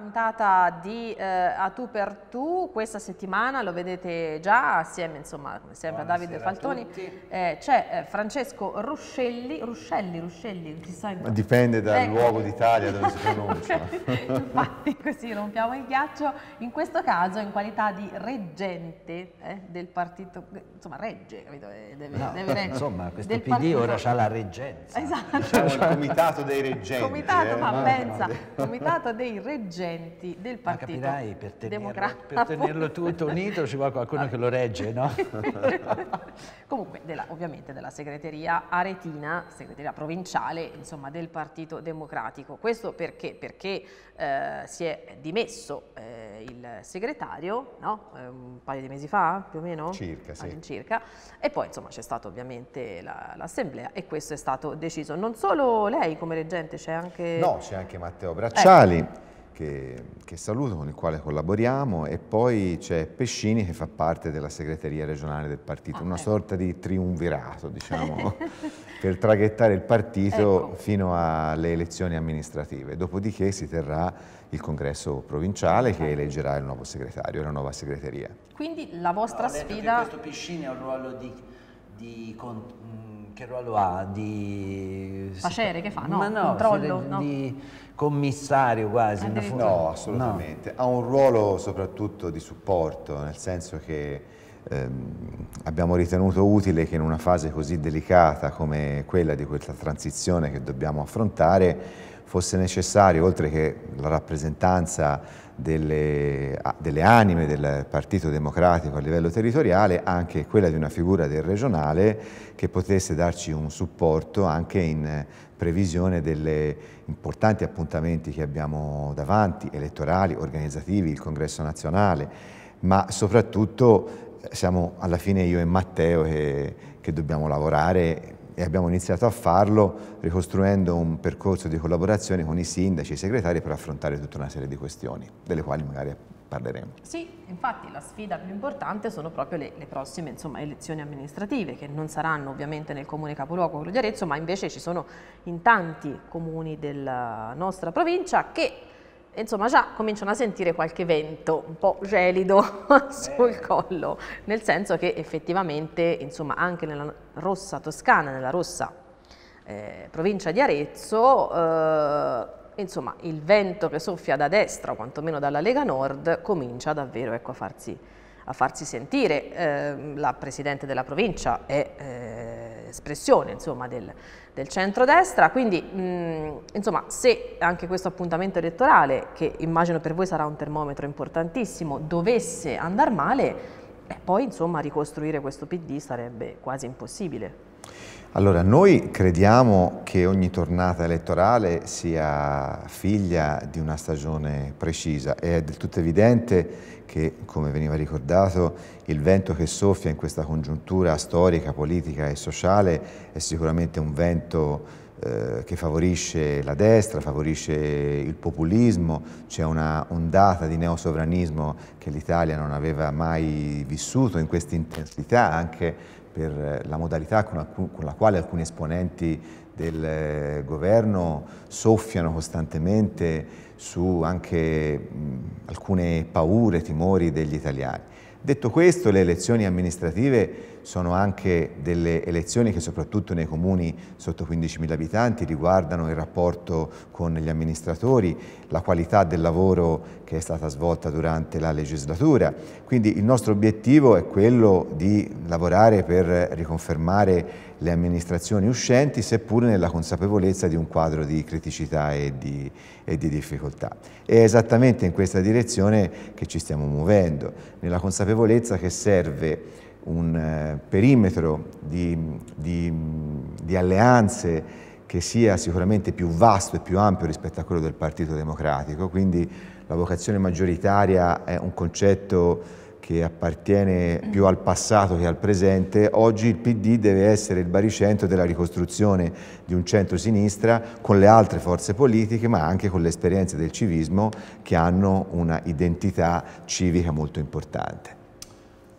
puntata di eh, A tu per tu questa settimana, lo vedete già assieme insomma sempre a Davide Faltoni, eh, c'è eh, Francesco Ruscelli, Ruscelli, Ruscelli, chissà. Ma dipende dal ecco. luogo d'Italia dove si pronuncia. Infatti così rompiamo il ghiaccio, in questo caso in qualità di reggente eh, del partito, insomma regge, capito? Eh, deve, no, deve insomma questo PD partito. ora ha la reggenza. Esatto. Diciamo il comitato dei reggenti. Comitato, eh? ma no, pensa, no, comitato dei reggenti dirigenti del Partito capirai, per tenerlo, Democratico. Per tenerlo tutto unito ci vuole qualcuno che lo regge, no? Comunque, della, ovviamente della segreteria aretina, segreteria provinciale, insomma, del Partito Democratico. Questo perché? Perché eh, si è dimesso eh, il segretario, no? eh, un paio di mesi fa, più o meno? Circa, sì. All'incirca. E poi, insomma, c'è stata ovviamente l'assemblea la, e questo è stato deciso. Non solo lei come reggente, c'è anche... No, c'è anche Matteo Bracciali. Ecco che, che, saluto, con il quale collaboriamo, e poi c'è Pescini che fa parte della segreteria regionale del partito, ah, una ecco. sorta di triunvirato, diciamo, per traghettare il partito ecco. fino alle elezioni amministrative. Dopodiché si terrà il congresso provinciale che eleggerà il nuovo segretario, la nuova segreteria. Quindi la vostra no, sfida... Questo Pescini ha un ruolo di... di con... Che ruolo ha? Di... Facere, che fa? No, Ma no, controllo? Di, no. Di commissario quasi. Una fu- no, assolutamente. No. Ha un ruolo soprattutto di supporto, nel senso che ehm, abbiamo ritenuto utile che in una fase così delicata come quella di questa transizione che dobbiamo affrontare fosse necessario, oltre che la rappresentanza delle, delle, anime del Partito Democratico a livello territoriale, anche quella di una figura del regionale che potesse darci un supporto anche in previsione delle importanti appuntamenti che abbiamo davanti, elettorali, organizzativi, il congresso nazionale, ma soprattutto eh, siamo alla fine io e Matteo che, che dobbiamo lavorare e abbiamo iniziato a farlo ricostruendo un percorso di collaborazione con i sindaci e i segretari per affrontare tutta una serie di questioni, delle quali magari parleremo. Sì, infatti la sfida più importante sono proprio le, le prossime insomma, elezioni amministrative, che non saranno ovviamente nel comune capoluogo quello di Arezzo, ma invece ci sono in tanti comuni della nostra provincia che insomma già cominciano a sentire qualche vento un po' gelido sul eh. collo, nel senso che effettivamente insomma anche nella rossa toscana, nella rossa eh, provincia di Arezzo, eh, insomma il vento che soffia da destra o quantomeno dalla Lega Nord comincia davvero ecco, a, farsi, a, farsi, sentire. Eh, la Presidente della provincia è eh, espressione insomma, del, del centrodestra, quindi mh, insomma, se anche questo appuntamento elettorale, che immagino per voi sarà un termometro importantissimo, dovesse andare male, eh, poi insomma, ricostruire questo PD sarebbe quasi impossibile. Allora, noi crediamo che ogni tornata elettorale sia figlia di una stagione precisa, è del tutto evidente perché, come veniva ricordato, il vento che soffia in questa congiuntura storica, politica e sociale è sicuramente un vento eh, che favorisce la destra, favorisce il populismo, c'è una ondata di neosovranismo che l'Italia non aveva mai vissuto in questa intensità, anche per la modalità con la quale alcuni esponenti del eh, governo soffiano costantemente su anche mh, alcune paure, timori degli italiani. Detto questo, le elezioni amministrative sono anche delle elezioni che soprattutto nei comuni sotto 15.000 abitanti riguardano il rapporto con gli amministratori, la qualità del lavoro che è stata svolta durante la legislatura. Quindi il nostro obiettivo è quello di lavorare per riconfermare le amministrazioni uscenti, seppur nella consapevolezza di un quadro di criticità e di, e di difficoltà. È esattamente in questa direzione che ci stiamo muovendo, nella consapevolezza che serve un eh, perimetro di, di, di alleanze che sia sicuramente più vasto e più ampio rispetto a quello del Partito Democratico, quindi la vocazione maggioritaria è un concetto che appartiene più al passato che al presente, oggi il PD deve essere il baricentro della ricostruzione di un centro-sinistra con le altre forze politiche, ma anche con le esperienze del civismo che hanno una identità civica molto importante.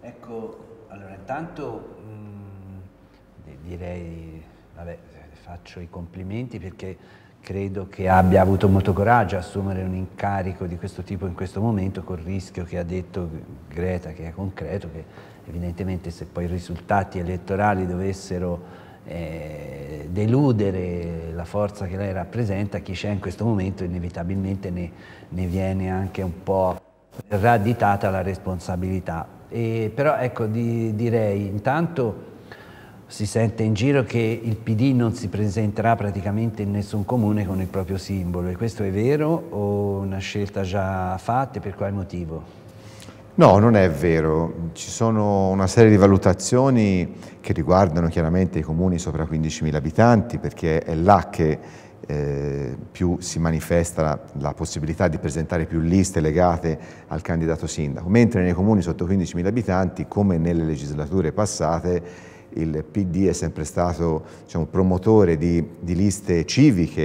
Ecco, intanto mh, mm, direi, vabbè, faccio i complimenti perché credo che abbia avuto molto coraggio assumere un incarico di questo tipo in questo momento col rischio che ha detto Greta che è concreto, che evidentemente se poi i risultati elettorali dovessero eh, deludere la forza che lei rappresenta, chi c'è in questo momento inevitabilmente ne, ne viene anche un po' radditata la responsabilità. E, però ecco, di, direi intanto si sente in giro che il PD non si presenterà praticamente in nessun comune con il proprio simbolo. E questo è vero o una scelta già fatta per quale motivo? No, non è vero. Ci sono una serie di valutazioni che riguardano chiaramente i comuni sopra 15.000 abitanti perché è là che eh, più si manifesta la, possibilità di presentare più liste legate al candidato sindaco, mentre nei comuni sotto 15.000 abitanti, come nelle legislature passate, il PD è sempre stato diciamo, promotore di, di, liste civiche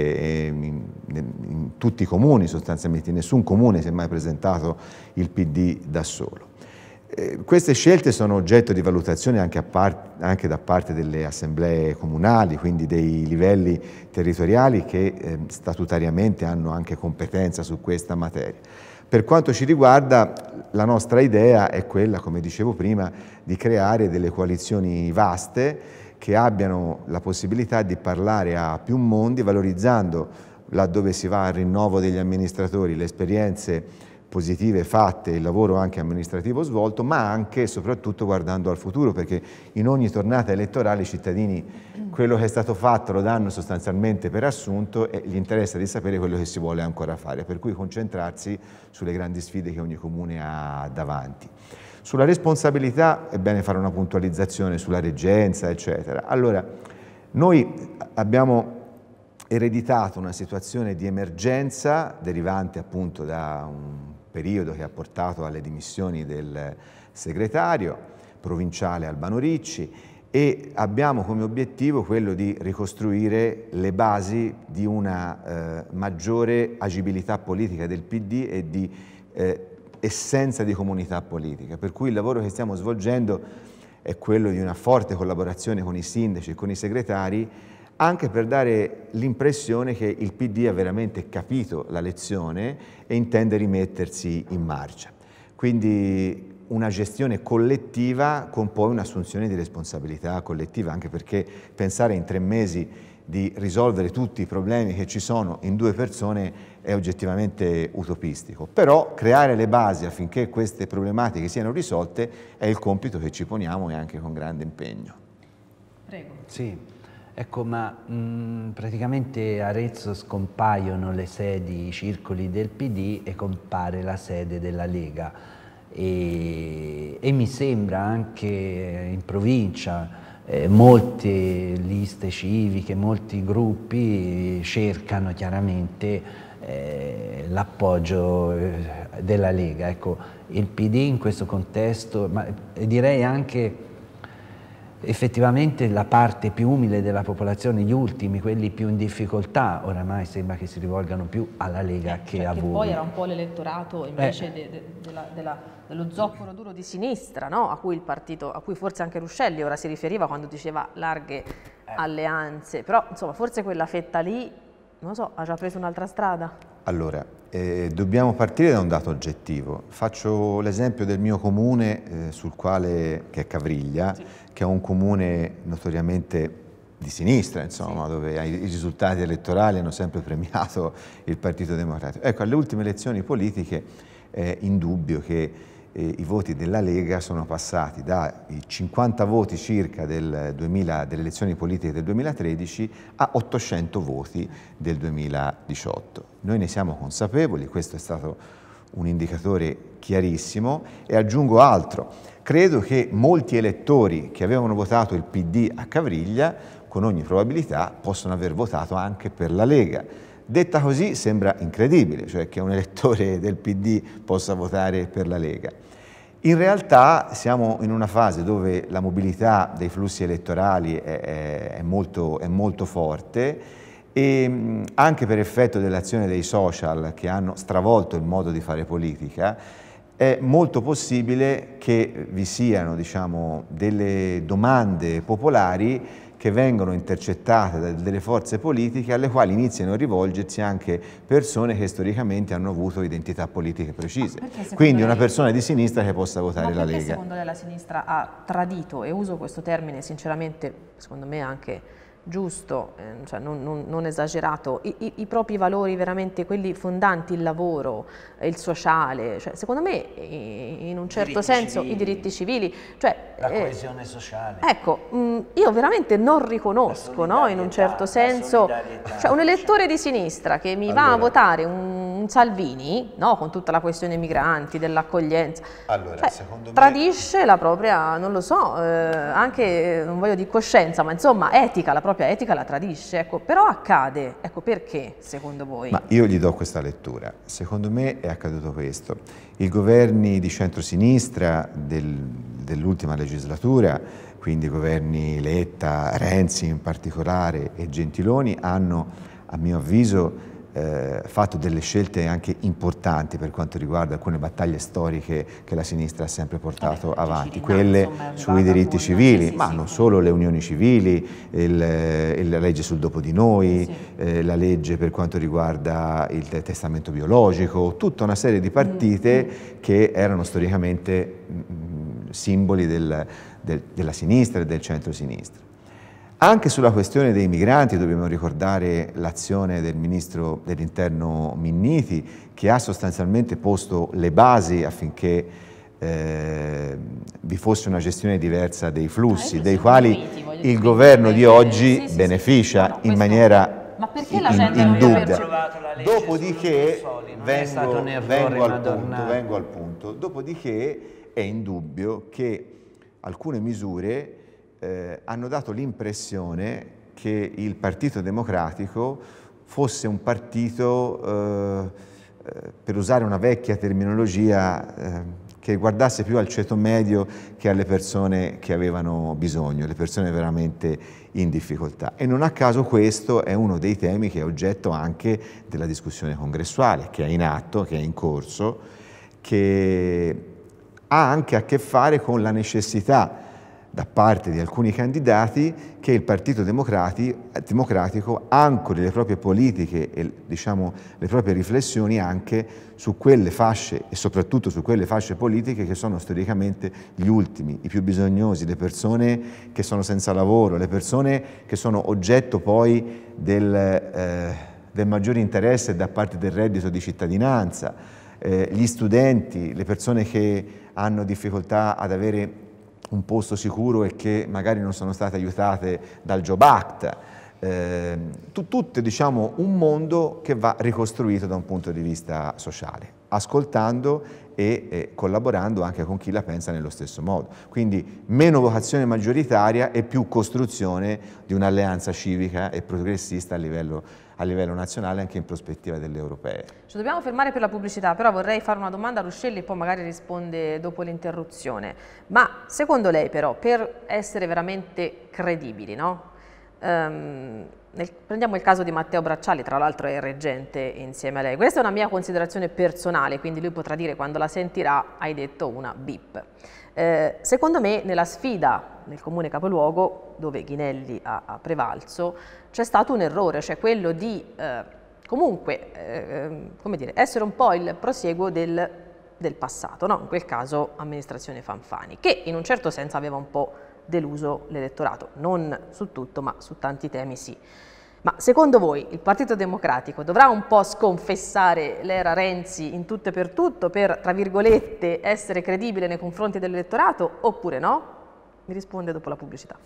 in, in, in tutti i comuni sostanzialmente, in nessun comune si è mai presentato il PD da solo. Eh, queste scelte sono oggetto di valutazione anche, part, anche, da parte delle assemblee comunali, quindi dei livelli territoriali che eh, statutariamente hanno anche competenza su questa materia. Per quanto ci riguarda, la nostra idea è quella, come dicevo prima, di creare delle coalizioni vaste che abbiano la possibilità di parlare a più mondi, valorizzando, laddove si va al rinnovo degli amministratori, le esperienze positive fatte, il lavoro anche amministrativo svolto, ma anche e soprattutto guardando al futuro, perché in ogni tornata elettorale i cittadini quello che è stato fatto lo danno sostanzialmente per assunto e gli interessa di sapere quello che si vuole ancora fare, per cui concentrarsi sulle grandi sfide che ogni comune ha davanti. Sulla responsabilità è bene fare una puntualizzazione sulla reggenza, eccetera. Allora, noi abbiamo ereditato una situazione di emergenza derivante appunto da un periodo che ha portato alle dimissioni del segretario provinciale Albano Ricci e abbiamo come obiettivo quello di ricostruire le basi di una eh, maggiore agibilità politica del PD e di eh, essenza di comunità politica. Per cui il lavoro che stiamo svolgendo è quello di una forte collaborazione con i sindaci e con i segretari anche per dare l'impressione che il PD ha veramente capito la lezione e intende rimettersi in marcia. Quindi una gestione collettiva con poi un'assunzione di responsabilità collettiva, anche perché pensare in tre mesi di risolvere tutti i problemi che ci sono in due persone è oggettivamente utopistico. Però creare le basi affinché queste problematiche siano risolte è il compito che ci poniamo e anche con grande impegno. Prego. Sì. Ecco, ma mh, mm, praticamente a Arezzo scompaiono le sedi, i circoli del PD e compare la sede della Lega e, e mi sembra anche eh, in provincia eh, molte liste civiche, molti gruppi cercano chiaramente eh, l'appoggio eh, della Lega. Ecco, il PD in questo contesto, ma eh, direi anche effettivamente la parte più umile della popolazione, gli ultimi, quelli più in difficoltà, oramai sembra che si rivolgano più alla Lega eh, che cioè a che voi. Poi era un po' l'elettorato invece eh. de, de, della, della, dello zoccolo duro di sinistra, no? a, cui il partito, a cui forse anche Ruscelli ora si riferiva quando diceva larghe eh. alleanze, però insomma forse quella fetta lì, non lo so, ha già preso un'altra strada. Allora, eh, dobbiamo partire da un dato oggettivo. Faccio l'esempio del mio comune, eh, sul quale, che è Cavriglia, sì. che è un comune notoriamente di sinistra, insomma, sì. dove i risultati elettorali hanno sempre premiato il Partito Democratico. Ecco, alle ultime elezioni politiche è eh, indubbio che eh, i voti della Lega sono passati dai 50 voti circa del 2000, delle elezioni politiche del 2013 a 800 voti del 2018. Noi ne siamo consapevoli, questo è stato un indicatore chiarissimo e aggiungo altro, credo che molti elettori che avevano votato il PD a Cavriglia con ogni probabilità possono aver votato anche per la Lega. Detta così sembra incredibile, cioè che un elettore del PD possa votare per la Lega. In realtà siamo in una fase dove la mobilità dei flussi elettorali è, è, molto, è molto forte e anche per effetto dell'azione dei social che hanno stravolto il modo di fare politica, è molto possibile che vi siano diciamo, delle domande popolari che vengono intercettate da delle forze politiche alle quali iniziano a rivolgersi anche persone che storicamente hanno avuto identità politiche precise. Quindi lei... una persona di sinistra che possa votare la Lega. secondo lei la sinistra ha tradito, e uso questo termine sinceramente, secondo me anche giusto, eh, cioè non, non, non, esagerato, I, i, i, propri valori veramente, quelli fondanti, il lavoro, eh, il sociale, cioè, secondo me eh, in un certo diritti senso civili, i diritti civili. Cioè, la coesione eh, sociale. Ecco, mh, mm, io veramente non riconosco no, in un certo senso, cioè, un elettore di sinistra che mi allora, va a votare un, un Salvini, no, con tutta la questione migranti, dell'accoglienza, allora, cioè, me... tradisce la propria, non lo so, eh, anche, non voglio dire coscienza, ma insomma etica, la propria propria etica la tradisce, ecco, però accade, ecco perché secondo voi? Ma io gli do questa lettura, secondo me è accaduto questo, i governi di centrosinistra del, dell'ultima legislatura, quindi i governi Letta, Renzi in particolare e Gentiloni hanno a mio avviso eh, fatto delle scelte anche importanti per quanto riguarda alcune battaglie storiche che la sinistra ha sempre portato eh, avanti, quelle insomma, sui diritti civili, sì, ma sì, non sì. solo le unioni civili, il, eh, il, la legge sul dopo di noi, eh, la legge per quanto riguarda il testamento biologico, tutta una serie di partite mm. mm. che erano storicamente mh, mm, mm, simboli del, del, della sinistra e del centro-sinistra. Anche sulla questione dei migranti dobbiamo ricordare l'azione del ministro dell'interno Minniti che ha sostanzialmente posto le basi affinché eh, vi fosse una gestione diversa dei flussi, ah, dei quali limiti, il governo di oggi sì, sì, beneficia sì, no, in maniera ma perché la gente in, in non Dopodiché vengo, vengo, al punto, vengo al punto, dopodiché è indubbio che alcune misure eh, hanno dato l'impressione che il Partito Democratico fosse un partito, eh, eh, per usare una vecchia terminologia, eh, che guardasse più al ceto medio che alle persone che avevano bisogno, le persone veramente in difficoltà. E non a caso questo è uno dei temi che è oggetto anche della discussione congressuale, che è in atto, che è in corso, che ha anche a che fare con la necessità da parte di alcuni candidati che il Partito Democratico ancori le proprie politiche e diciamo, le proprie riflessioni anche su quelle fasce e soprattutto su quelle fasce politiche che sono storicamente gli ultimi, i più bisognosi, le persone che sono senza lavoro, le persone che sono oggetto poi del, eh, del maggiore interesse da parte del reddito di cittadinanza, eh, gli studenti, le persone che hanno difficoltà ad avere un posto sicuro e che magari non sono state aiutate dal Job Act. Eh, tu, tutte diciamo un mondo che va ricostruito da un punto di vista sociale, ascoltando e, e collaborando anche con chi la pensa nello stesso modo. Quindi meno vocazione maggioritaria e più costruzione di un'alleanza civica e progressista a livello a livello nazionale anche in prospettiva delle europee. Ci dobbiamo fermare per la pubblicità, però vorrei fare una domanda a Ruscelli e poi magari risponde dopo l'interruzione. Ma secondo lei però, per essere veramente credibili, no? Um, nel, prendiamo il caso di Matteo Bracciali, tra l'altro è il reggente insieme a lei. Questa è una mia considerazione personale, quindi lui potrà dire quando la sentirà hai detto una bip. Eh, secondo me nella sfida nel comune capoluogo, dove Ghinelli ha, ha prevalso, c'è stato un errore, cioè quello di eh, comunque eh, ehm, come dire, essere un po' il prosieguo del, del passato, no? in quel caso amministrazione Fanfani, che in un certo senso aveva un po' deluso l'elettorato, non su tutto ma su tanti temi sì. Ma secondo voi il Partito Democratico dovrà un po' sconfessare l'era Renzi in tutto e per tutto per, tra virgolette, essere credibile nei confronti dell'elettorato oppure no? Mi risponde dopo la pubblicità.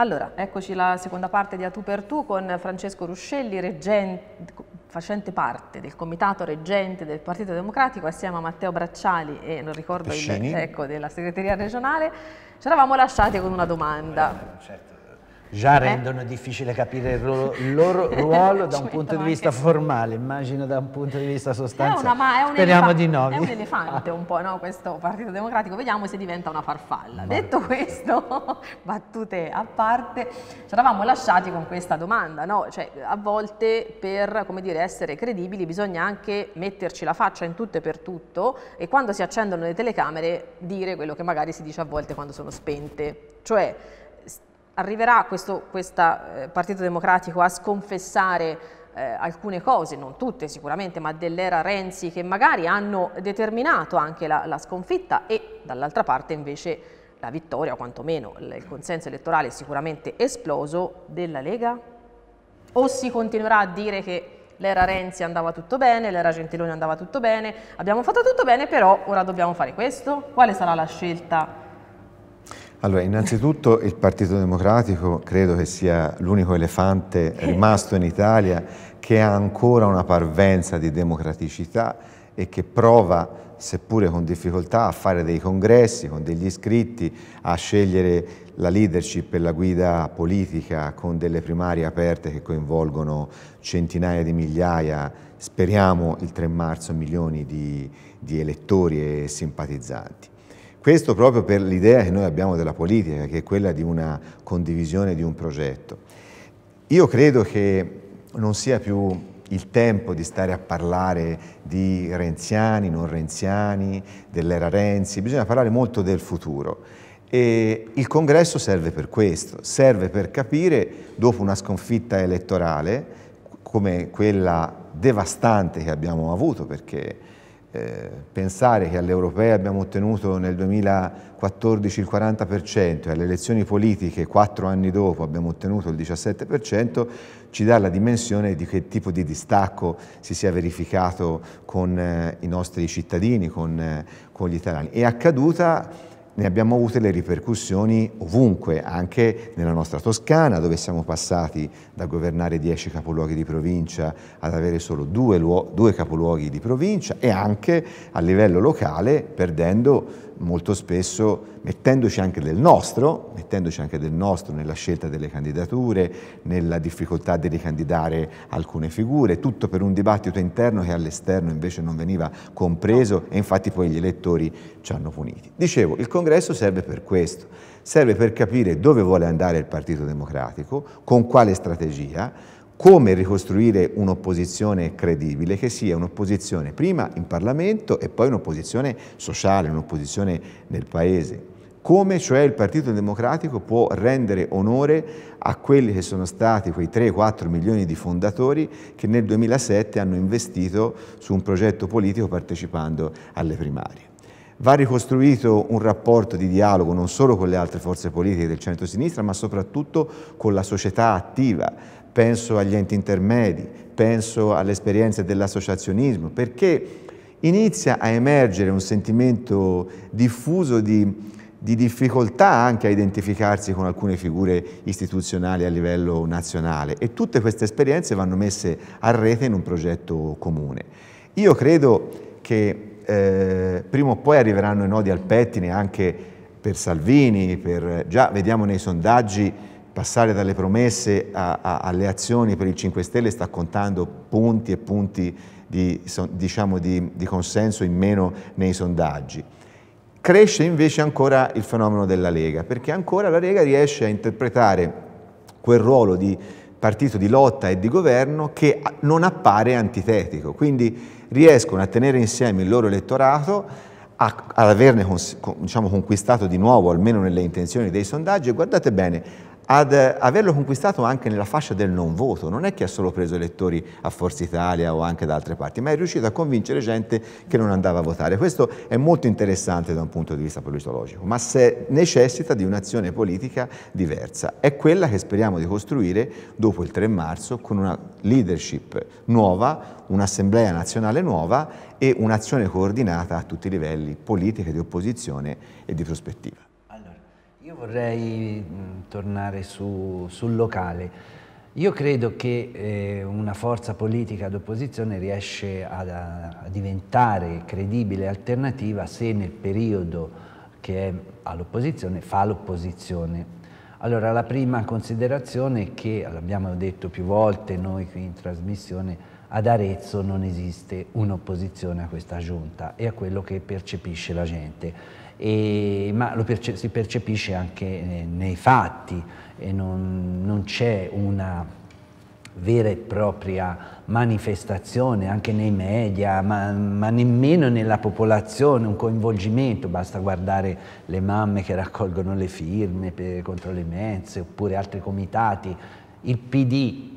Allora, eccoci la seconda parte di A tu per tu con Francesco Ruscelli, reggente, facente parte del comitato reggente del Partito Democratico, assieme a Matteo Bracciali e non ricordo Pescini. il ecco, della segreteria regionale. Ci eravamo lasciati con una domanda. Eh, certo già eh? rendono difficile capire il loro, il loro ruolo da un punto di vista formale, immagino da un punto di vista sostanziale. Una, Speriamo di no. È un elefante un po', no? questo Partito Democratico, vediamo se diventa una farfalla. Ma Detto questo, battute a parte, ci eravamo lasciati con questa domanda, no? cioè, a volte per dire, essere credibili bisogna anche metterci la faccia in tutto e per tutto e quando si accendono le telecamere dire quello che magari si dice a volte quando sono spente, cioè arriverà questo questa, eh, Partito Democratico a sconfessare eh, alcune cose, non tutte sicuramente, ma dell'era Renzi che magari hanno determinato anche la, la sconfitta e dall'altra parte invece la vittoria, o quantomeno il consenso elettorale sicuramente esploso della Lega? O si continuerà a dire che l'era Renzi andava tutto bene, l'era Gentiloni andava tutto bene, abbiamo fatto tutto bene, però ora dobbiamo fare questo? Quale sarà la scelta allora, innanzitutto il Partito Democratico credo che sia l'unico elefante rimasto in Italia che ha ancora una parvenza di democraticità e che prova, seppure con difficoltà, a fare dei congressi con degli iscritti, a scegliere la leadership e la guida politica con delle primarie aperte che coinvolgono centinaia di migliaia, speriamo il 3 marzo, milioni di, di elettori e simpatizzanti. Questo proprio per l'idea che noi abbiamo della politica, che è quella di una condivisione di un progetto. Io credo che non sia più il tempo di stare a parlare di renziani, non renziani, dell'era Renzi, bisogna parlare molto del futuro. E il congresso serve per questo, serve per capire, dopo una sconfitta elettorale, come quella devastante che abbiamo avuto, perché eh, pensare che alle europee abbiamo ottenuto nel 2014 il 40% e alle elezioni politiche quattro anni dopo abbiamo ottenuto il 17%, ci dà la dimensione di che tipo di distacco si sia verificato con eh, i nostri cittadini, con, eh, con gli italiani. È accaduta ne abbiamo avute le ripercussioni ovunque, anche nella nostra Toscana, dove siamo passati da governare dieci capoluoghi di provincia ad avere solo due, due capoluoghi di provincia e anche a livello locale perdendo molto spesso mettendoci anche del nostro, mettendoci anche del nostro nella scelta delle candidature, nella difficoltà di ricandidare alcune figure, tutto per un dibattito interno che all'esterno invece non veniva compreso e infatti poi gli elettori ci hanno puniti. Dicevo, il congresso serve per questo, serve per capire dove vuole andare il Partito Democratico, con quale strategia, come ricostruire un'opposizione credibile che sia un'opposizione prima in Parlamento e poi un'opposizione sociale, un'opposizione nel Paese. Come cioè il Partito Democratico può rendere onore a quelli che sono stati quei 3-4 milioni di fondatori che nel 2007 hanno investito su un progetto politico partecipando alle primarie. Va ricostruito un rapporto di dialogo non solo con le altre forze politiche del centro-sinistra, ma soprattutto con la società attiva. Penso agli enti intermedi, penso alle esperienze dell'associazionismo, perché inizia a emergere un sentimento diffuso di, di difficoltà anche a identificarsi con alcune figure istituzionali a livello nazionale e tutte queste esperienze vanno messe a rete in un progetto comune. Io credo che eh, prima o poi arriveranno i nodi al pettine anche per Salvini, per, già vediamo nei sondaggi passare dalle promesse a, a, alle azioni per il 5 Stelle sta contando punti e punti di, diciamo di, di consenso in meno nei sondaggi. Cresce invece ancora il fenomeno della Lega, perché ancora la Lega riesce a interpretare quel ruolo di partito di lotta e di governo che non appare antitetico. Quindi riescono a tenere insieme il loro elettorato, ad averne diciamo, conquistato di nuovo, almeno nelle intenzioni dei sondaggi, e guardate bene, ad eh, averlo conquistato anche nella fascia del non voto. Non è che ha solo preso elettori a Forza Italia o anche da altre parti, ma è riuscito a convincere gente che non andava a votare. Questo è molto interessante da un punto di vista politologico, ma se necessita di un'azione politica diversa. È quella che speriamo di costruire dopo il 3 marzo con una leadership nuova, un'assemblea nazionale nuova e un'azione coordinata a tutti i livelli, politica, di opposizione e di prospettiva vorrei mm, tornare su, sul locale. Io credo che eh, una forza politica d'opposizione riesce ad, a, diventare credibile alternativa se nel periodo che è all'opposizione fa l'opposizione. Allora la prima considerazione è che, l'abbiamo detto più volte noi qui in trasmissione, ad Arezzo non esiste un'opposizione a questa giunta e a quello che percepisce la gente e, ma lo perce si percepisce anche eh, nei, fatti e non, non c'è una vera e propria manifestazione anche nei media, ma, ma, nemmeno nella popolazione, un coinvolgimento, basta guardare le mamme che raccolgono le firme per, contro le mense oppure altri comitati. Il PD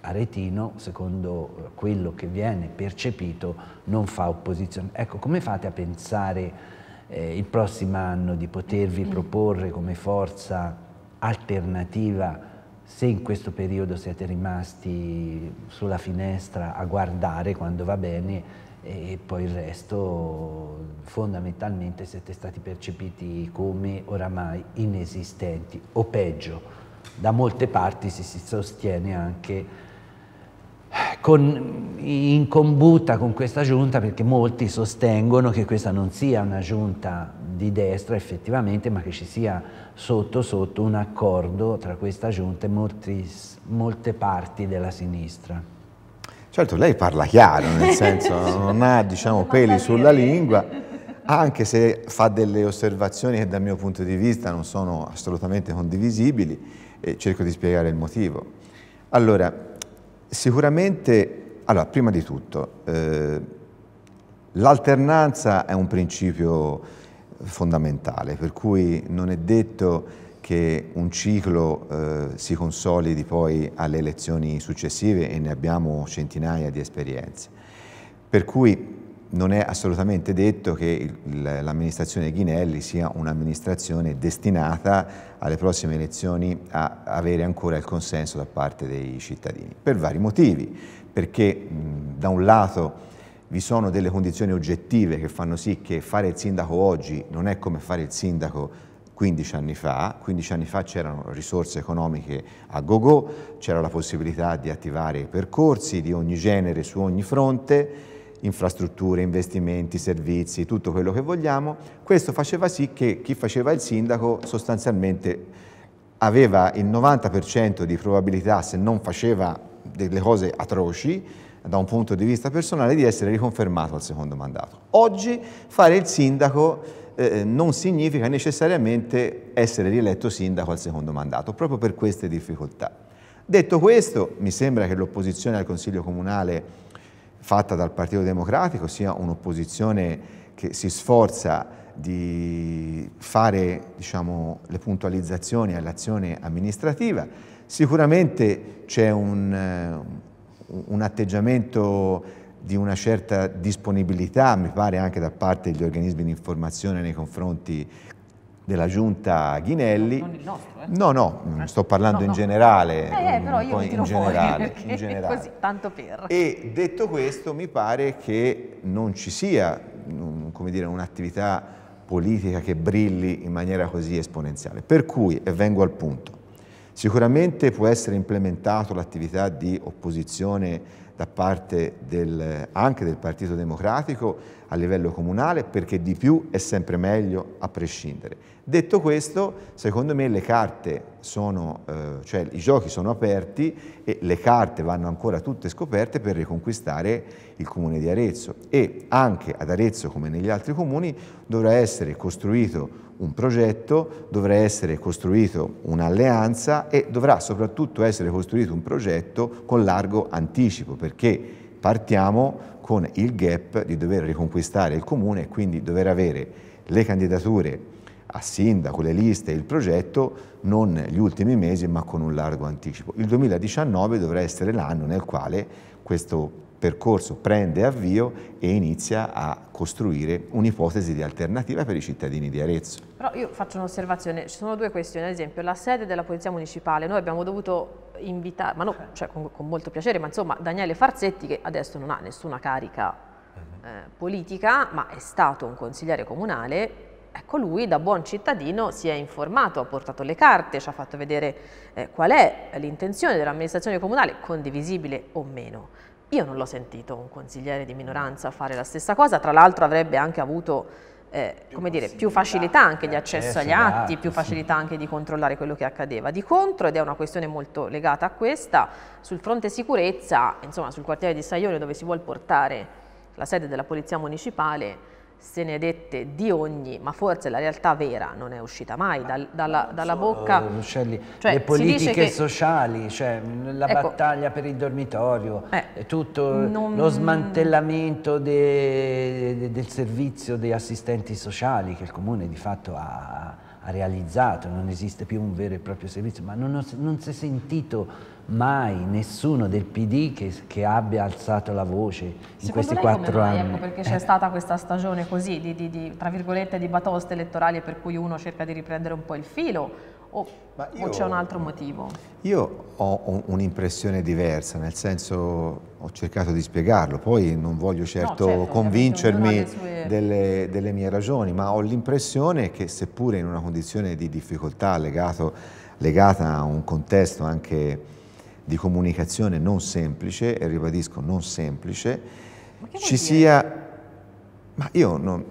Aretino, secondo quello che viene percepito, non fa opposizione. Ecco, come fate a pensare eh, il prossimo anno di potervi mm. proporre come forza alternativa se in questo periodo siete rimasti sulla finestra a guardare quando va bene e poi il resto fondamentalmente siete stati percepiti come oramai inesistenti o peggio da molte parti si, si sostiene anche con, in combutta con questa giunta perché molti sostengono che questa non sia una giunta di destra effettivamente, ma che ci sia sotto sotto un accordo tra questa giunta e molti, molte parti della sinistra. Certo, lei parla chiaro, nel senso non ha diciamo, peli sulla lingua, anche se fa delle osservazioni che dal mio punto di vista non sono assolutamente condivisibili e cerco di spiegare il motivo. Allora, Sicuramente, allora, prima di tutto, eh, l'alternanza è un principio fondamentale, per cui non è detto che un ciclo eh, si consolidi poi alle elezioni successive e ne abbiamo centinaia di esperienze. Per cui non è assolutamente detto che l'amministrazione Ghinelli sia un'amministrazione destinata alle prossime elezioni a avere ancora il consenso da parte dei cittadini, per vari motivi, perché mh, da un lato vi sono delle condizioni oggettive che fanno sì che fare il sindaco oggi non è come fare il sindaco 15 anni fa, 15 anni fa c'erano risorse economiche a go-go, c'era la possibilità di attivare percorsi di ogni genere su ogni fronte, infrastrutture, investimenti, servizi, tutto quello che vogliamo, questo faceva sì che chi faceva il sindaco sostanzialmente aveva il 90% di probabilità, se non faceva delle cose atroci, da un punto di vista personale, di essere riconfermato al secondo mandato. Oggi fare il sindaco eh, non significa necessariamente essere rieletto sindaco al secondo mandato, proprio per queste difficoltà. Detto questo, mi sembra che l'opposizione al Consiglio Comunale fatta dal Partito Democratico sia un'opposizione che si sforza di fare diciamo, le puntualizzazioni all'azione amministrativa. Sicuramente c'è un, eh, un atteggiamento di una certa disponibilità, mi pare anche da parte degli organismi di informazione nei confronti della giunta Ghinelli. Non il nostro, eh? No, no, mm, eh? sto parlando no, in generale. Eh, mm, eh, però io in generale, in generale. Così, tanto per. E detto questo, mi pare che non ci sia, mm, un'attività politica che brilli in maniera così esponenziale. Per cui, e vengo al punto, sicuramente può essere implementato l'attività di opposizione da parte del, anche del Partito Democratico a livello comunale perché di più è sempre meglio a prescindere. Detto questo, secondo me le carte sono, eh, cioè i giochi sono aperti e le carte vanno ancora tutte scoperte per riconquistare il comune di Arezzo e anche ad Arezzo come negli altri comuni dovrà essere costruito un progetto, dovrà essere costruito un'alleanza e dovrà soprattutto essere costruito un progetto con largo anticipo perché partiamo con il gap di dover riconquistare il comune e quindi dover avere le candidature a sindaco, le liste, il progetto non gli ultimi mesi ma con un largo anticipo. Il 2019 dovrà essere l'anno nel quale questo percorso prende avvio e inizia a costruire un'ipotesi di alternativa per i cittadini di Arezzo. Però io faccio un'osservazione, ci sono due questioni, ad esempio la sede della Polizia Municipale, noi abbiamo dovuto invitare, ma no, cioè, con, con, molto piacere, ma insomma Daniele Farzetti che adesso non ha nessuna carica eh, politica, ma è stato un consigliere comunale, ecco lui da buon cittadino si è informato, ha portato le carte, ci ha fatto vedere eh, qual è l'intenzione dell'amministrazione comunale, condivisibile o meno. Io non l'ho sentito un consigliere di minoranza fare la stessa cosa, tra l'altro avrebbe anche avuto eh, più, dire, più facilità anche di accesso eh, agli esatto, atti, più facilità anche di controllare quello che accadeva. Di contro, ed è una questione molto legata a questa, sul fronte sicurezza, insomma sul quartiere di Saione dove si vuole portare la sede della Polizia Municipale, se ne è dette di ogni, ma forse la realtà vera non è uscita mai dal, ah, dalla, dalla, bocca. Uccelli, eh, cioè, le politiche che... sociali, cioè, la ecco, battaglia per il dormitorio, eh, tutto non... lo smantellamento de, de, del servizio degli assistenti sociali che il comune di fatto ha, ha realizzato, non esiste più un vero e proprio servizio, ma non, ho, non si è sentito mai nessuno del PD che, che abbia alzato la voce in questi quattro ecco, anni. Ecco, perché c'è eh. stata questa stagione così, di, di, di, tra virgolette, di batoste elettorali per cui uno cerca di riprendere un po' il filo o, o c'è un altro motivo? Io ho un'impressione diversa, nel senso ho cercato di spiegarlo, poi non voglio certo, no, certo, certo convincermi sue... delle, delle mie ragioni, ma ho l'impressione che seppure in una condizione di difficoltà legato, legata a un contesto anche di comunicazione non semplice, e ribadisco non semplice, ci sia... Ma io non,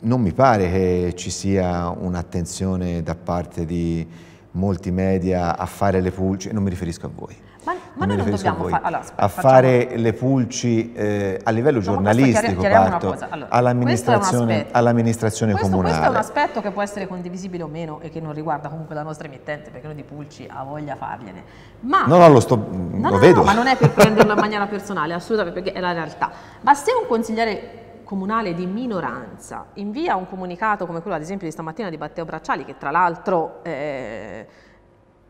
non mi pare che ci sia un'attenzione da parte di molti media a fare le pulce, non mi riferisco a voi ma, ma noi non dobbiamo fa allora, a fare le pulci eh, a livello no, giornalistico allora, all'amministrazione, all comunale. Questo è un aspetto che può essere condivisibile o meno e che non riguarda comunque la nostra emittente, perché noi di pulci ha voglia fargliene. Ma, no, no, lo, sto, no, lo vedo. ma non è per prenderlo in maniera personale, assolutamente, perché è la realtà. Ma se un consigliere comunale di minoranza invia un comunicato come quello ad esempio di stamattina di Matteo Bracciali, che tra l'altro... Eh,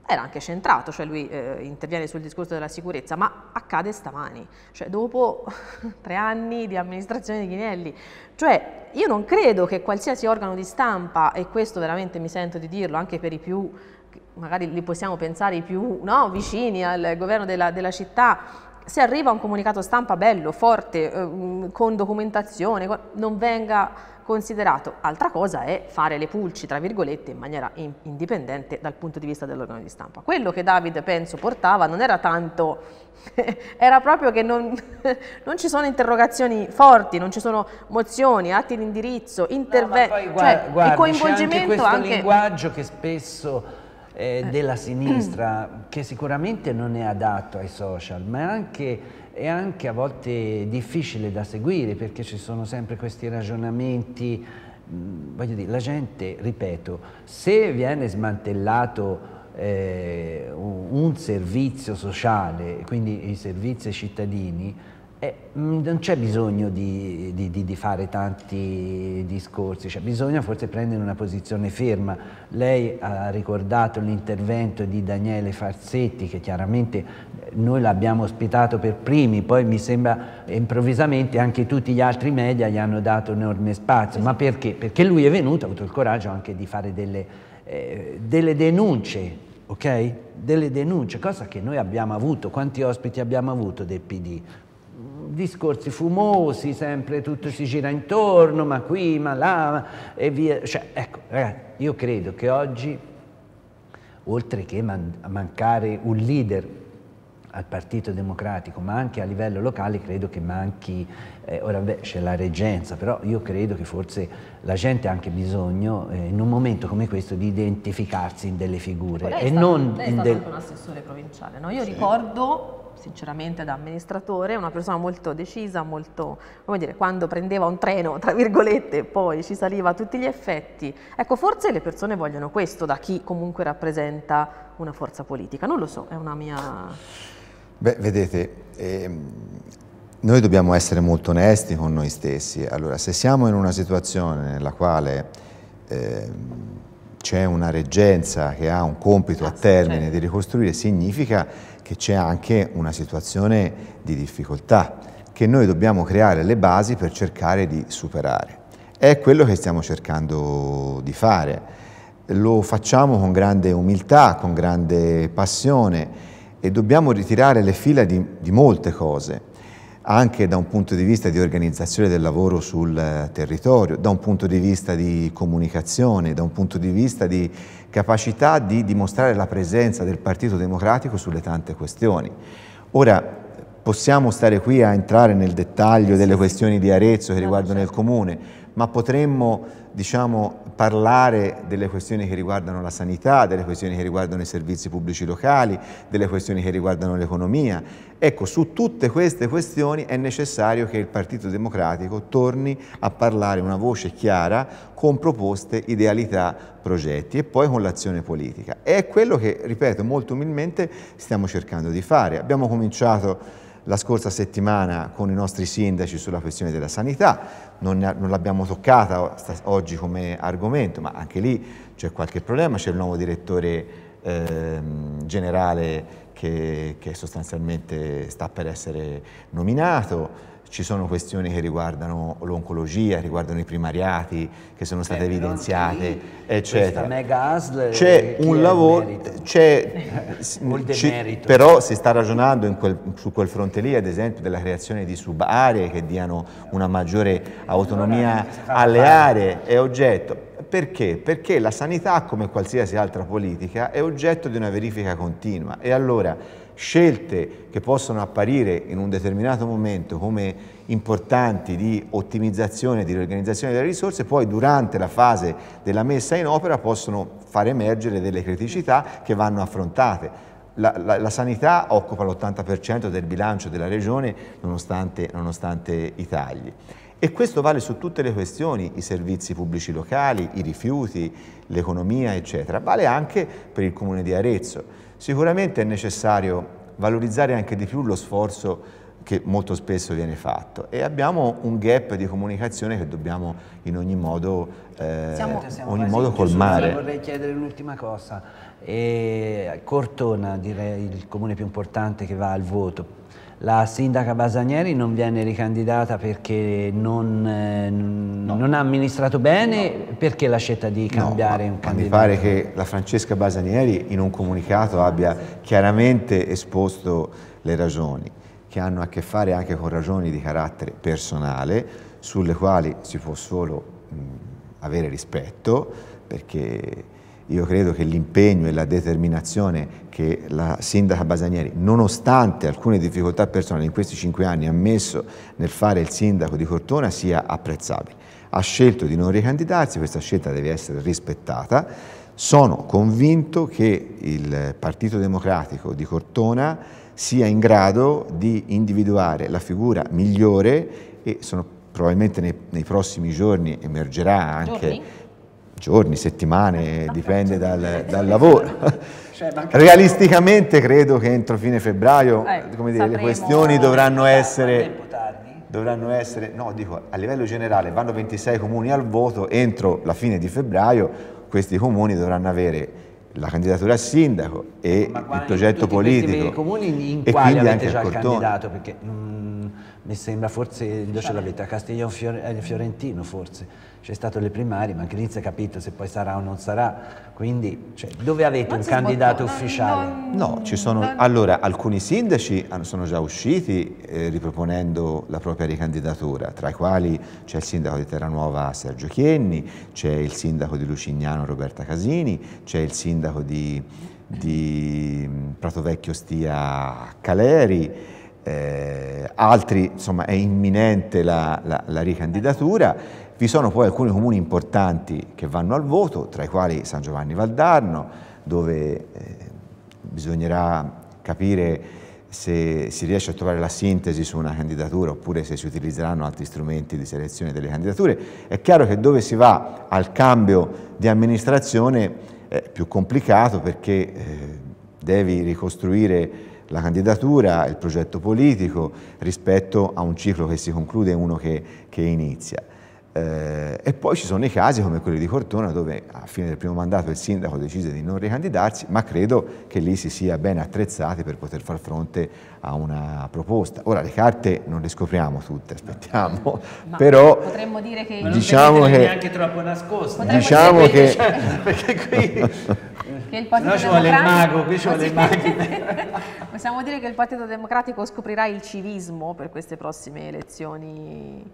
era anche centrato, cioè lui eh, interviene sul discorso della sicurezza, ma accade stamani, cioè dopo tre anni di amministrazione di Ghinelli. Cioè io non credo che qualsiasi organo di stampa, e questo veramente mi sento di dirlo anche per i più magari li possiamo pensare i più no, vicini al governo della, della, città, se arriva un comunicato stampa bello, forte, eh, con documentazione, non venga considerato. Altra cosa è fare le pulci, tra virgolette, in maniera in indipendente dal punto di vista dell'organo di stampa. Quello che David, penso, portava non era tanto, era proprio che non, non, ci sono interrogazioni forti, non ci sono mozioni, atti di indirizzo, interventi, no, cioè, guarda, il coinvolgimento anche... questo anche... linguaggio che spesso... Eh, eh. della sinistra che sicuramente non è adatto ai social ma anche è anche a volte difficile da seguire perché ci sono sempre questi ragionamenti, mm, voglio dire, la gente, ripeto, se viene smantellato eh, un servizio sociale, quindi i servizi ai cittadini, eh, mm, non c'è bisogno di, di, di, fare tanti discorsi, cioè bisogna forse prendere una posizione ferma. Lei ha ricordato l'intervento di Daniele Farsetti, che chiaramente eh, noi l'abbiamo ospitato per primi, poi mi sembra eh, improvvisamente anche tutti gli altri media gli hanno dato enorme spazio. Ma perché? Perché lui è venuto, ha avuto il coraggio anche di fare delle, eh, delle denunce ok? Delle denunce, cosa che noi abbiamo avuto, quanti ospiti abbiamo avuto del PD? discorsi fumosi, sempre tutto si gira intorno, ma qui, ma là, e via. Cioè, ecco, ragazzi, io credo che oggi, oltre che man mancare un leader al Partito Democratico, ma anche a livello locale, credo che manchi eh, ora beh, c'è la reggenza, però io credo che forse la gente ha anche bisogno, eh, in un momento come questo, di identificarsi in delle figure. Lei e stato, non lei è stato del... anche un assessore provinciale, no? Io sì. ricordo sinceramente da amministratore, una persona molto decisa, molto, come dire, quando prendeva un treno, tra virgolette, poi ci saliva a tutti gli effetti. Ecco, forse le persone vogliono questo da chi comunque rappresenta una forza politica, non lo so, è una mia... Beh, vedete, ehm noi dobbiamo essere molto onesti con noi stessi. Allora, se siamo in una situazione nella quale eh, c'è una reggenza che ha un compito a termine certo. di ricostruire, significa che c'è anche una situazione di difficoltà che noi dobbiamo creare le basi per cercare di superare. È quello che stiamo cercando di fare. Lo facciamo con grande umiltà, con grande passione e dobbiamo ritirare le fila di, di molte cose anche da un punto di vista di organizzazione del lavoro sul eh, territorio, da un punto di vista di comunicazione, da un punto di vista di capacità di dimostrare la presenza del Partito Democratico sulle tante questioni. Ora, possiamo stare qui a entrare nel dettaglio delle questioni di Arezzo che riguardano il certo. Comune, ma potremmo diciamo, parlare delle questioni che riguardano la sanità, delle questioni che riguardano i servizi pubblici locali, delle questioni che riguardano l'economia. Ecco, su tutte queste questioni è necessario che il Partito Democratico torni a parlare una voce chiara con proposte, idealità, progetti e poi con l'azione politica. E è quello che, ripeto, molto umilmente stiamo cercando di fare. Abbiamo cominciato la scorsa settimana con i nostri sindaci sulla questione della sanità, non, non l'abbiamo toccata oggi come argomento, ma anche lì c'è qualche problema, c'è il nuovo direttore ehm, generale che, che sostanzialmente sta per essere nominato, ci sono questioni che riguardano l'oncologia, riguardano i primariati che sono state eh, evidenziate, lì, eccetera. Mega ASL eh, c'è un lavoro, c'è, però si sta ragionando quel, su quel fronte lì, ad esempio, della creazione di subaree che diano una maggiore autonomia alle eh. aree e oggetto perché? Perché la sanità, come qualsiasi altra politica, è oggetto di una verifica continua e allora scelte che possono apparire in un determinato momento come importanti di ottimizzazione, e di riorganizzazione delle risorse, poi durante la fase della messa in opera possono far emergere delle criticità che vanno affrontate. La, la, la, sanità occupa l'80% del bilancio della regione nonostante, nonostante i tagli. E questo vale su tutte le questioni, i servizi pubblici locali, i rifiuti, l'economia, eccetera. Vale anche per il Comune di Arezzo. Sicuramente è necessario valorizzare anche di più lo sforzo che molto spesso viene fatto e abbiamo un gap di comunicazione che dobbiamo in ogni modo, eh, siamo, siamo ogni modo colmare. Vorrei chiedere l'ultima cosa, e Cortona direi il comune più importante che va al voto, la sindaca Basagneri non viene ricandidata perché non, eh, no. non ha amministrato bene, no. perché la scelta di cambiare no, un candidato? Mi pare che la Francesca Basagneri in un comunicato abbia chiaramente esposto le ragioni, che hanno a che fare anche con ragioni di carattere personale, sulle quali si può solo mh, avere rispetto, perché io credo che l'impegno e la determinazione che la sindaca Basanieri, nonostante alcune difficoltà personali in questi cinque anni, ha messo nel fare il sindaco di Cortona sia apprezzabile. Ha scelto di non ricandidarsi, questa scelta deve essere rispettata. Sono convinto che il Partito Democratico di Cortona sia in grado di individuare la figura migliore e sono probabilmente nei, nei prossimi giorni emergerà anche... Giorni? giorni, settimane, eh, dipende dal, eh, dal lavoro. Cioè, Realisticamente credo che entro fine febbraio eh, eh dire, le questioni dovranno essere, dovranno essere, no dico a livello generale vanno 26 comuni al voto, entro la fine di febbraio questi comuni dovranno avere la candidatura a sindaco e il progetto politico. comuni in e quali avete già il candidato? Perché, mh, mm, mi sembra forse invece l'avete cioè. a Castiglione Fiore, eh, Fiorentino forse c'è stato le primarie ma anche lì si è capito se poi sarà o non sarà quindi cioè, dove avete non un candidato sbotto. ufficiale? No, no ci sono non... allora alcuni sindaci sono già usciti eh, riproponendo la propria ricandidatura tra i quali c'è il sindaco di Terranuova Sergio Chienni c'è il sindaco di Lucignano Roberta Casini c'è il sindaco di, di mm, Pratovecchio Stia Caleri eh, altri insomma è imminente la, la, la, ricandidatura, vi sono poi alcuni comuni importanti che vanno al voto, tra i quali San Giovanni Valdarno, dove eh, bisognerà capire se si riesce a trovare la sintesi su una candidatura oppure se si utilizzeranno altri strumenti di selezione delle candidature. È chiaro che dove si va al cambio di amministrazione è più complicato perché eh, devi ricostruire la candidatura, il progetto politico rispetto a un ciclo che si conclude e uno che, che inizia. Eh, e poi ci sono i casi come quelli di Cortona dove a fine del primo mandato il sindaco decise di non ricandidarsi, ma credo che lì si sia ben attrezzati per poter far fronte a una proposta. Ora le carte non le scopriamo tutte, aspettiamo, ma però potremmo dire che diciamo non diciamo che neanche troppo nascoste. Diciamo che perché qui Eh. Che il partito no, ci vuole il mago, qui ci vuole il mago. Possiamo dire che il Partito Democratico scoprirà il civismo per queste prossime elezioni?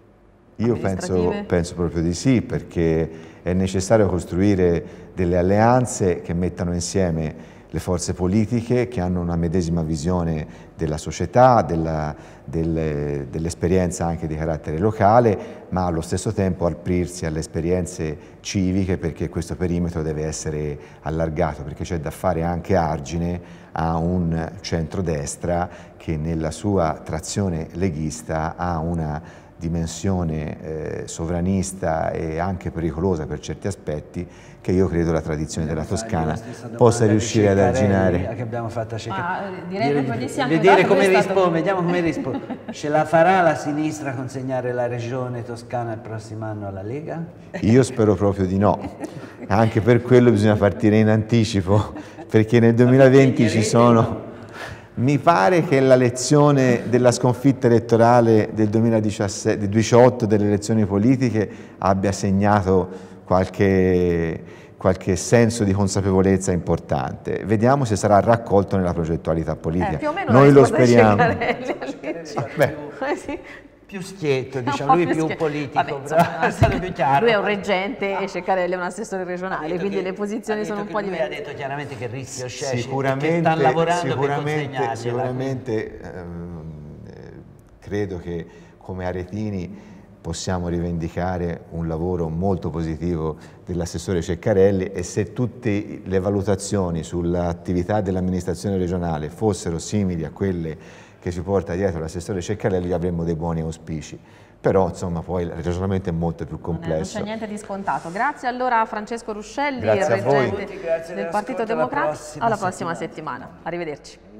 Io penso, penso, proprio di sì, perché è necessario costruire delle alleanze che mettano insieme le forze politiche che hanno una medesima visione della società, dell'esperienza anche di carattere locale, ma allo stesso tempo aprirsi alle esperienze civiche perché questo perimetro deve essere allargato, perché c'è da fare anche argine a un centrodestra che nella sua trazione leghista ha una dimensione eh, sovranista e anche pericolosa per certi aspetti che io credo la tradizione della Toscana possa riuscire ad arginare. Che abbiamo fatto a Ceccarelli. Eh, direi dire, di vedere come risponde, stato... vediamo come risponde. Ce la farà la sinistra a consegnare la regione toscana il prossimo anno alla Lega? Io spero proprio di no. Anche per quello bisogna partire in anticipo, perché nel 2020 ci sono mi pare che la lezione della sconfitta elettorale del 2018 delle elezioni politiche abbia segnato qualche, qualche senso di consapevolezza importante. Vediamo se sarà raccolto nella progettualità politica. Eh, Noi lo speriamo. Vabbè più schietto, diciamo, lui è più politico, Vabbè, insomma, è stato chiaro. Lui è un reggente e Ceccarelli è un assessore regionale, quindi che, le posizioni sono un po' diverse. Lui ha detto chiaramente che il rischio c'è, sicuramente, sta lavorando sicuramente, Sicuramente ehm, eh, credo che come aretini possiamo rivendicare un lavoro molto positivo dell'assessore Ceccarelli e se tutte le valutazioni sull'attività dell'amministrazione regionale fossero simili a quelle che si porta dietro l'assessore Ceccarelli avremmo dei buoni auspici però insomma poi il ragionamento è molto più complesso. Non c'è niente di scontato. Grazie allora a Francesco Ruscelli, grazie reggente del Partito Democratico. Alla prossima, alla prossima settimana. settimana. Arrivederci.